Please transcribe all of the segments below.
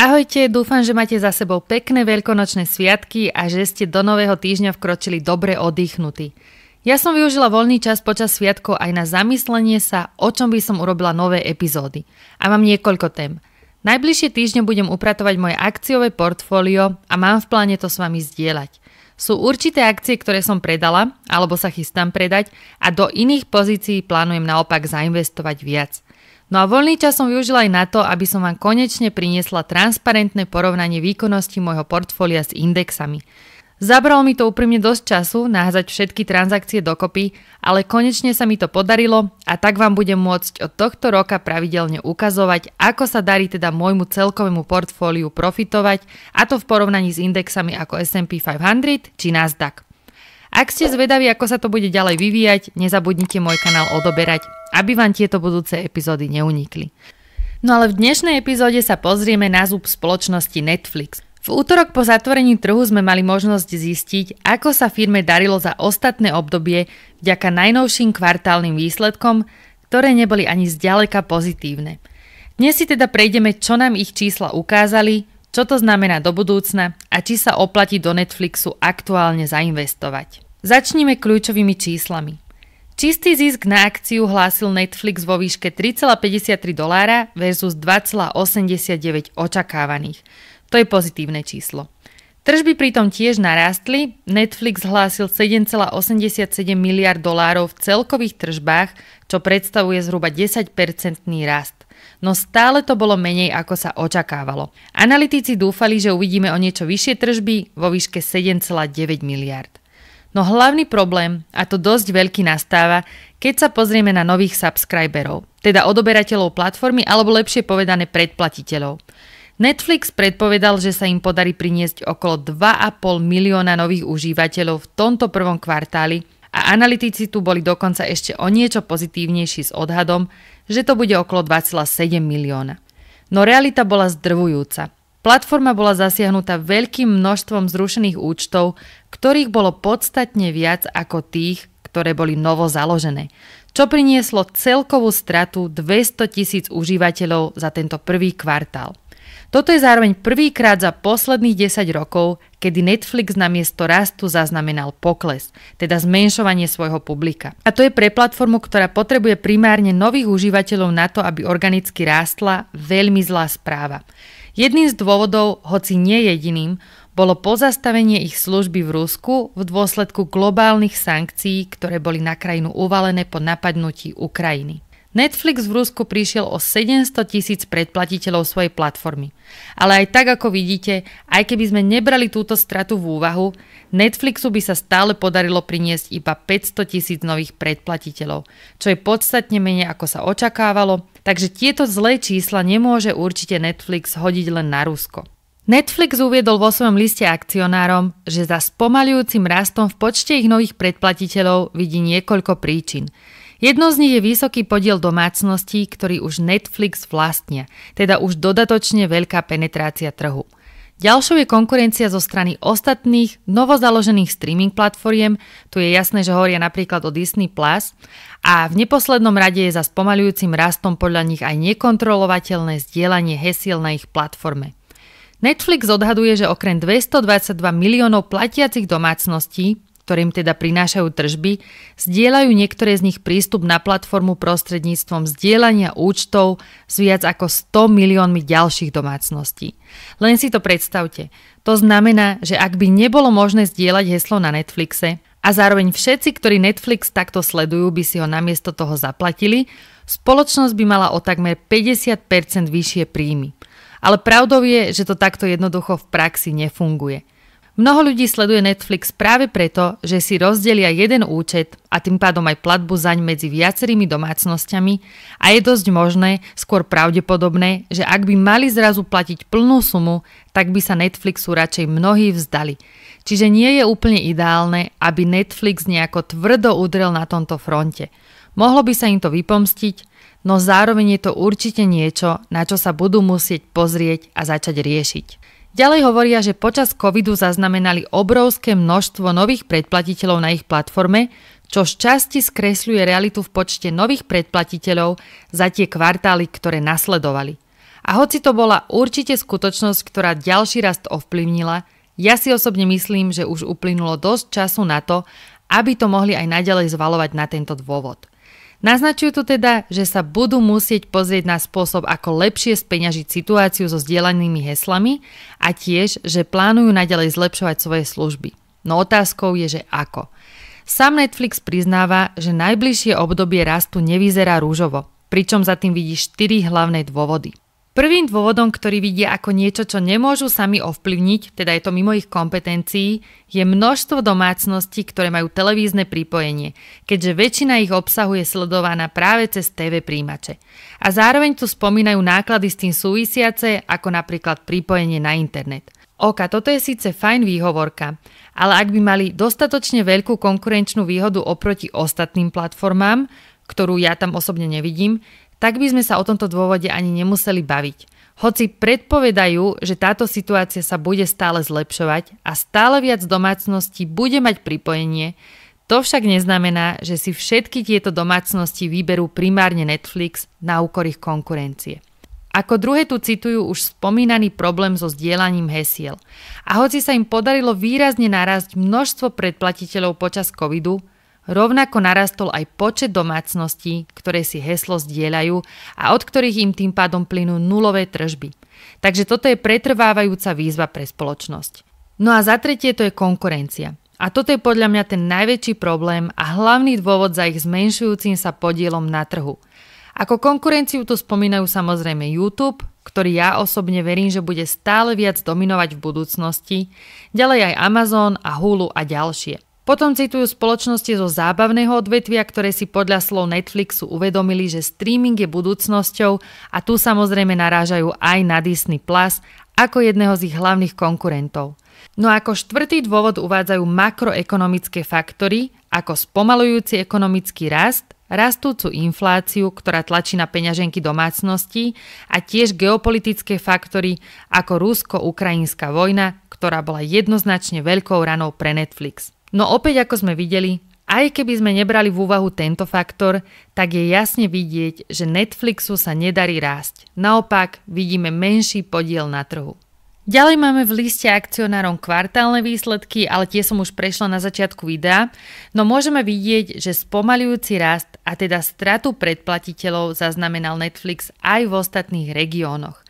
Ahojte, dúfam, že máte za sebou pekné veľkonočné sviatky a že ste do nového týždňa vkročili dobre oddychnutí. Ja som využila voľný čas počas sviatkov aj na zamyslenie sa, o čom by som urobila nové epizódy. A mám niekoľko tém. Najbližšie týždne budem upratovať moje akciové portfólio a mám v pláne to s vami zdieľať. Sú určité akcie, ktoré som predala alebo sa chystám predať a do iných pozícií plánujem naopak zainvestovať viac. No a voľný čas som využila aj na to, aby som vám konečne priniesla transparentné porovnanie výkonnosti môjho portfólia s indexami. Zabralo mi to úprimne dosť času nahazať všetky transakcie dokopy, ale konečne sa mi to podarilo a tak vám budem môcť od tohto roka pravidelne ukazovať, ako sa darí teda môjmu celkovému portfóliu profitovať, a to v porovnaní s indexami ako S&P 500 či Nasdaq. Ak ste zvedaví, ako sa to bude ďalej vyvíjať, nezabudnite môj kanál odoberať, aby vám tieto budúce epizódy neunikli. No ale v dnešnej epizóde sa pozrieme na zub spoločnosti Netflix. V útorok po zatvorení trhu sme mali možnosť zistiť, ako sa firme darilo za ostatné obdobie vďaka najnovším kvartálnym výsledkom, ktoré neboli ani zďaleka pozitívne. Dnes si teda prejdeme, čo nám ich čísla ukázali, čo to znamená do budúcna a či sa oplatí do Netflixu aktuálne zainvestovať. Začnime kľúčovými číslami. Čistý zisk na akciu hlásil Netflix vo výške 3,53 dolára versus 2,89 očakávaných. To je pozitívne číslo. Tržby pritom tiež narástli, Netflix hlásil 7,87 miliard dolárov v celkových tržbách, čo predstavuje zhruba 10-percentný rast no stále to bolo menej ako sa očakávalo. Analytici dúfali, že uvidíme o niečo vyššie tržby vo výške 7,9 miliard. No hlavný problém, a to dosť veľký nastáva, keď sa pozrieme na nových subscriberov, teda odoberateľov platformy alebo lepšie povedané predplatiteľov. Netflix predpovedal, že sa im podarí priniesť okolo 2,5 milióna nových užívateľov v tomto prvom kvartáli a analytici tu boli dokonca ešte o niečo pozitívnejší s odhadom, že to bude okolo 2,7 milióna. No realita bola zdrvujúca. Platforma bola zasiahnutá veľkým množstvom zrušených účtov, ktorých bolo podstatne viac ako tých, ktoré boli novo založené, čo prinieslo celkovú stratu 200 tisíc užívateľov za tento prvý kvartál. Toto je zároveň prvýkrát za posledných 10 rokov, kedy Netflix na miesto rastu zaznamenal pokles, teda zmenšovanie svojho publika. A to je pre platformu, ktorá potrebuje primárne nových užívateľov na to, aby organicky rástla, veľmi zlá správa. Jedným z dôvodov, hoci nie jediným, bolo pozastavenie ich služby v Rusku v dôsledku globálnych sankcií, ktoré boli na krajinu uvalené po napadnutí Ukrajiny. Netflix v Rusku prišiel o 700 tisíc predplatiteľov svojej platformy. Ale aj tak, ako vidíte, aj keby sme nebrali túto stratu v úvahu, Netflixu by sa stále podarilo priniesť iba 500 tisíc nových predplatiteľov, čo je podstatne menej ako sa očakávalo, takže tieto zlé čísla nemôže určite Netflix hodiť len na Rusko. Netflix uviedol vo svojom liste akcionárom, že za spomalujúcim rastom v počte ich nových predplatiteľov vidí niekoľko príčin – Jedno z nich je vysoký podiel domácností, ktorý už Netflix vlastnia, teda už dodatočne veľká penetrácia trhu. Ďalšou je konkurencia zo strany ostatných novozaložených streaming platformiem, tu je jasné, že hovoria napríklad o Disney+, Plus, a v neposlednom rade je za spomaľujúcim rastom podľa nich aj nekontrolovateľné zdieľanie hesiel na ich platforme. Netflix odhaduje, že okrem 222 miliónov platiacich domácností ktorým teda prinášajú tržby, zdieľajú niektoré z nich prístup na platformu prostredníctvom zdieľania účtov s viac ako 100 miliónmi ďalších domácností. Len si to predstavte. To znamená, že ak by nebolo možné zdieľať heslo na Netflixe, a zároveň všetci, ktorí Netflix takto sledujú, by si ho namiesto toho zaplatili, spoločnosť by mala o takmer 50% vyššie príjmy. Ale pravdou je, že to takto jednoducho v praxi nefunguje. Mnoho ľudí sleduje Netflix práve preto, že si rozdelia jeden účet a tým pádom aj platbu zaň medzi viacerými domácnosťami a je dosť možné, skôr pravdepodobné, že ak by mali zrazu platiť plnú sumu, tak by sa Netflixu radšej mnohí vzdali. Čiže nie je úplne ideálne, aby Netflix nejako tvrdo udrel na tomto fronte. Mohlo by sa im to vypomstiť, no zároveň je to určite niečo, na čo sa budú musieť pozrieť a začať riešiť. Ďalej hovoria, že počas covidu zaznamenali obrovské množstvo nových predplatiteľov na ich platforme, čo z časti skresľuje realitu v počte nových predplatiteľov za tie kvartály, ktoré nasledovali. A hoci to bola určite skutočnosť, ktorá ďalší rast ovplyvnila, ja si osobne myslím, že už uplynulo dosť času na to, aby to mohli aj naďalej zvalovať na tento dôvod. Naznačujú to teda, že sa budú musieť pozrieť na spôsob, ako lepšie speňažiť situáciu so zdieľanými heslami a tiež, že plánujú naďalej zlepšovať svoje služby. No otázkou je, že ako. Sam Netflix priznáva, že najbližšie obdobie rastu nevyzerá rúžovo, pričom za tým vidí 4 hlavné dôvody. Prvým dôvodom, ktorý vidia ako niečo, čo nemôžu sami ovplyvniť, teda je to mimo ich kompetencií, je množstvo domácností, ktoré majú televízne pripojenie, keďže väčšina ich obsahu je sledovaná práve cez TV príjimače. A zároveň tu spomínajú náklady s tým súvisiace, ako napríklad pripojenie na internet. Oka, toto je síce fajn výhovorka, ale ak by mali dostatočne veľkú konkurenčnú výhodu oproti ostatným platformám, ktorú ja tam osobne nevidím, tak by sme sa o tomto dôvode ani nemuseli baviť. Hoci predpovedajú, že táto situácia sa bude stále zlepšovať a stále viac domácností bude mať pripojenie, to však neznamená, že si všetky tieto domácnosti vyberú primárne Netflix na úkor ich konkurencie. Ako druhé tu citujú už spomínaný problém so zdieľaním hesiel. A hoci sa im podarilo výrazne narásť množstvo predplatiteľov počas covidu, Rovnako narastol aj počet domácností, ktoré si heslo zdieľajú a od ktorých im tým pádom plynú nulové tržby. Takže toto je pretrvávajúca výzva pre spoločnosť. No a za tretie to je konkurencia. A toto je podľa mňa ten najväčší problém a hlavný dôvod za ich zmenšujúcim sa podielom na trhu. Ako konkurenciu tu spomínajú samozrejme YouTube, ktorý ja osobne verím, že bude stále viac dominovať v budúcnosti, ďalej aj Amazon a Hulu a ďalšie. Potom citujú spoločnosti zo zábavného odvetvia, ktoré si podľa slov Netflixu uvedomili, že streaming je budúcnosťou a tu samozrejme narážajú aj na Disney Plus ako jedného z ich hlavných konkurentov. No ako štvrtý dôvod uvádzajú makroekonomické faktory, ako spomalujúci ekonomický rast, rastúcu infláciu, ktorá tlačí na peňaženky domácnosti a tiež geopolitické faktory ako rusko-ukrajinská vojna, ktorá bola jednoznačne veľkou ranou pre Netflix. No opäť ako sme videli, aj keby sme nebrali v úvahu tento faktor, tak je jasne vidieť, že Netflixu sa nedarí rásť. Naopak vidíme menší podiel na trhu. Ďalej máme v liste akcionárom kvartálne výsledky, ale tie som už prešla na začiatku videa, no môžeme vidieť, že spomalujúci rast a teda stratu predplatiteľov zaznamenal Netflix aj v ostatných regiónoch.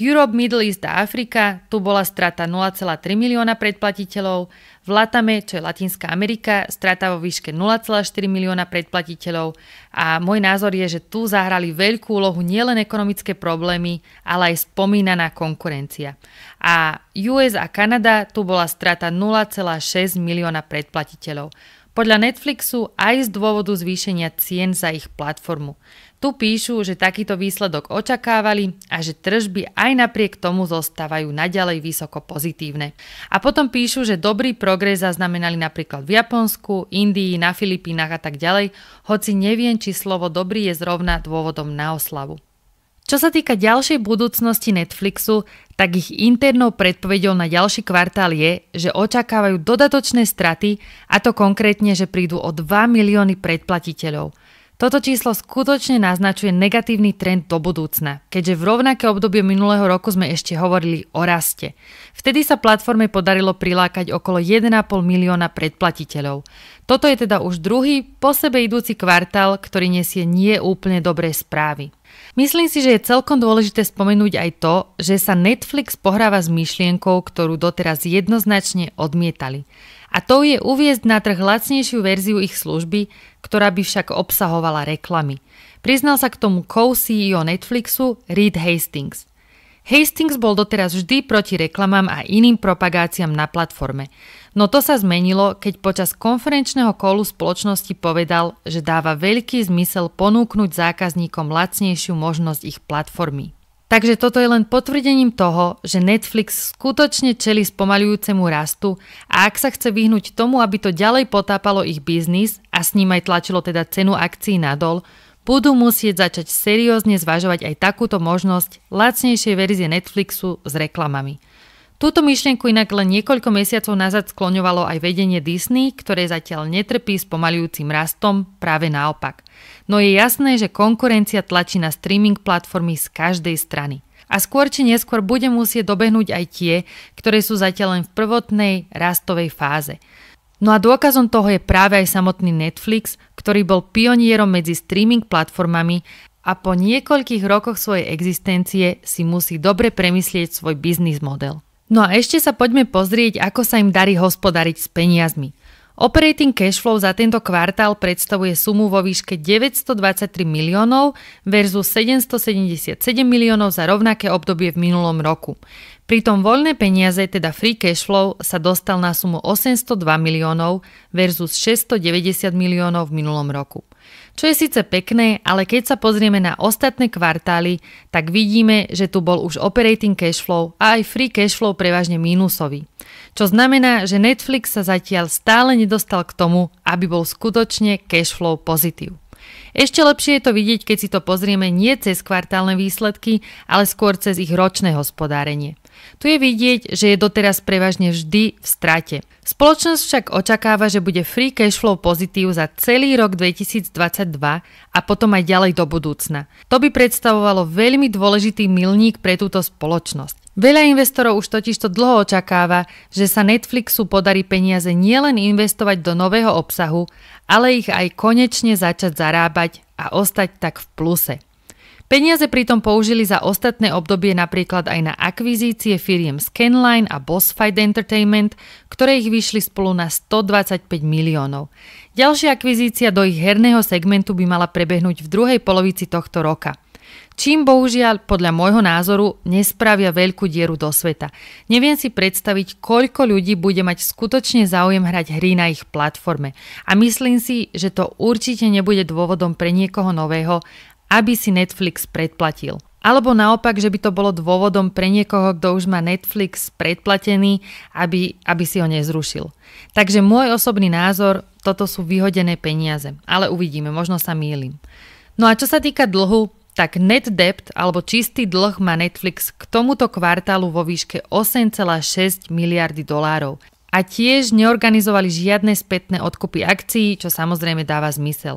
Europe, Middle East a Afrika, tu bola strata 0,3 milióna predplatiteľov, v Latame, čo je Latinská Amerika, strata vo výške 0,4 milióna predplatiteľov a môj názor je, že tu zahrali veľkú úlohu nielen ekonomické problémy, ale aj spomínaná konkurencia. A US a Kanada, tu bola strata 0,6 milióna predplatiteľov. Podľa Netflixu aj z dôvodu zvýšenia cien za ich platformu. Tu píšu, že takýto výsledok očakávali a že tržby aj napriek tomu zostávajú naďalej vysoko pozitívne. A potom píšu, že dobrý progres zaznamenali napríklad v Japonsku, Indii, na Filipínach a tak ďalej, hoci neviem, či slovo dobrý je zrovna dôvodom na oslavu. Čo sa týka ďalšej budúcnosti Netflixu, tak ich internou predpovedou na ďalší kvartál je, že očakávajú dodatočné straty, a to konkrétne, že prídu o 2 milióny predplatiteľov – toto číslo skutočne naznačuje negatívny trend do budúcna, keďže v rovnaké obdobie minulého roku sme ešte hovorili o raste. Vtedy sa platforme podarilo prilákať okolo 1,5 milióna predplatiteľov. Toto je teda už druhý po sebe idúci kvartál, ktorý nesie nie úplne dobré správy. Myslím si, že je celkom dôležité spomenúť aj to, že sa Netflix pohráva s myšlienkou, ktorú doteraz jednoznačne odmietali. A to je uviezť na trh lacnejšiu verziu ich služby, ktorá by však obsahovala reklamy. Priznal sa k tomu co-CEO Netflixu Reed Hastings. Hastings bol doteraz vždy proti reklamám a iným propagáciám na platforme. No to sa zmenilo, keď počas konferenčného kolu spoločnosti povedal, že dáva veľký zmysel ponúknuť zákazníkom lacnejšiu možnosť ich platformy. Takže toto je len potvrdením toho, že Netflix skutočne čeli spomaľujúcemu rastu a ak sa chce vyhnúť tomu, aby to ďalej potápalo ich biznis a s ním aj tlačilo teda cenu akcií nadol, budú musieť začať seriózne zvažovať aj takúto možnosť lacnejšej verzie Netflixu s reklamami – Túto myšlienku inak len niekoľko mesiacov nazad skloňovalo aj vedenie Disney, ktoré zatiaľ netrpí s pomalujúcim rastom, práve naopak. No je jasné, že konkurencia tlačí na streaming platformy z každej strany. A skôr či neskôr bude musieť dobehnúť aj tie, ktoré sú zatiaľ len v prvotnej rastovej fáze. No a dôkazom toho je práve aj samotný Netflix, ktorý bol pionierom medzi streaming platformami a po niekoľkých rokoch svojej existencie si musí dobre premyslieť svoj biznis model. No a ešte sa poďme pozrieť, ako sa im darí hospodariť s peniazmi. Operating cash flow za tento kvartál predstavuje sumu vo výške 923 miliónov versus 777 miliónov za rovnaké obdobie v minulom roku. Pritom voľné peniaze, teda free cash flow, sa dostal na sumu 802 miliónov versus 690 miliónov v minulom roku. Čo je síce pekné, ale keď sa pozrieme na ostatné kvartály, tak vidíme, že tu bol už operating flow a aj free cashflow prevažne mínusový. Čo znamená, že Netflix sa zatiaľ stále nedostal k tomu, aby bol skutočne cashflow pozitív. Ešte lepšie je to vidieť, keď si to pozrieme nie cez kvartálne výsledky, ale skôr cez ich ročné hospodárenie. Tu je vidieť, že je doteraz prevažne vždy v strate. Spoločnosť však očakáva, že bude free cash flow pozitív za celý rok 2022 a potom aj ďalej do budúcna. To by predstavovalo veľmi dôležitý milník pre túto spoločnosť. Veľa investorov už totižto dlho očakáva, že sa Netflixu podarí peniaze nielen investovať do nového obsahu, ale ich aj konečne začať zarábať a ostať tak v pluse. Peniaze pritom použili za ostatné obdobie napríklad aj na akvizície firiem Scanline a Boss Fight Entertainment, ktoré ich vyšli spolu na 125 miliónov. Ďalšia akvizícia do ich herného segmentu by mala prebehnúť v druhej polovici tohto roka. Čím bohužiaľ podľa môjho názoru nespravia veľkú dieru do sveta. Neviem si predstaviť, koľko ľudí bude mať skutočne záujem hrať hry na ich platforme. A myslím si, že to určite nebude dôvodom pre niekoho nového, aby si Netflix predplatil. Alebo naopak, že by to bolo dôvodom pre niekoho, kto už má Netflix predplatený, aby, aby si ho nezrušil. Takže môj osobný názor, toto sú vyhodené peniaze. Ale uvidíme, možno sa mýlim. No a čo sa týka dlhu, tak net debt alebo čistý dlh má Netflix k tomuto kvartálu vo výške 8,6 miliardy dolárov. A tiež neorganizovali žiadne spätné odkupy akcií, čo samozrejme dáva zmysel.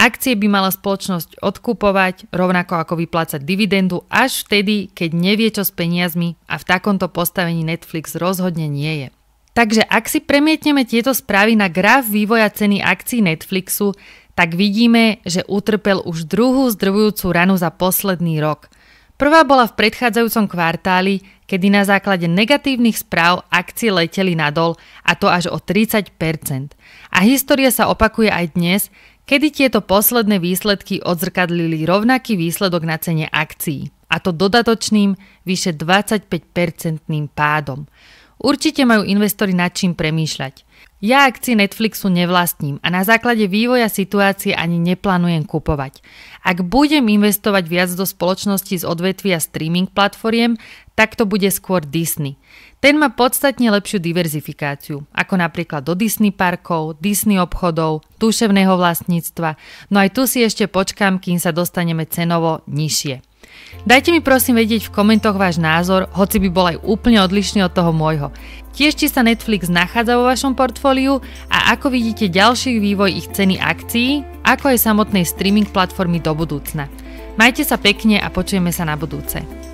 Akcie by mala spoločnosť odkupovať, rovnako ako vyplácať dividendu, až vtedy, keď nevie čo s peniazmi a v takomto postavení Netflix rozhodne nie je. Takže ak si premietneme tieto správy na graf vývoja ceny akcií Netflixu, tak vidíme, že utrpel už druhú zdrvujúcu ranu za posledný rok. Prvá bola v predchádzajúcom kvartáli, kedy na základe negatívnych správ akcie leteli nadol a to až o 30%. A história sa opakuje aj dnes, kedy tieto posledné výsledky odzrkadlili rovnaký výsledok na cene akcií, a to dodatočným vyše 25-percentným pádom. Určite majú investori nad čím premýšľať. Ja akcie Netflixu nevlastním a na základe vývoja situácie ani neplánujem kupovať. Ak budem investovať viac do spoločnosti z odvetvia streaming platformiem, tak to bude skôr Disney. Ten má podstatne lepšiu diverzifikáciu, ako napríklad do Disney parkov, Disney obchodov, duševného vlastníctva, no aj tu si ešte počkám, kým sa dostaneme cenovo nižšie. Dajte mi prosím vedieť v komentoch váš názor, hoci by bol aj úplne odlišný od toho môjho. Tiež či sa Netflix nachádza vo vašom portfóliu a ako vidíte ďalší vývoj ich ceny akcií, ako aj samotnej streaming platformy do budúcna. Majte sa pekne a počujeme sa na budúce.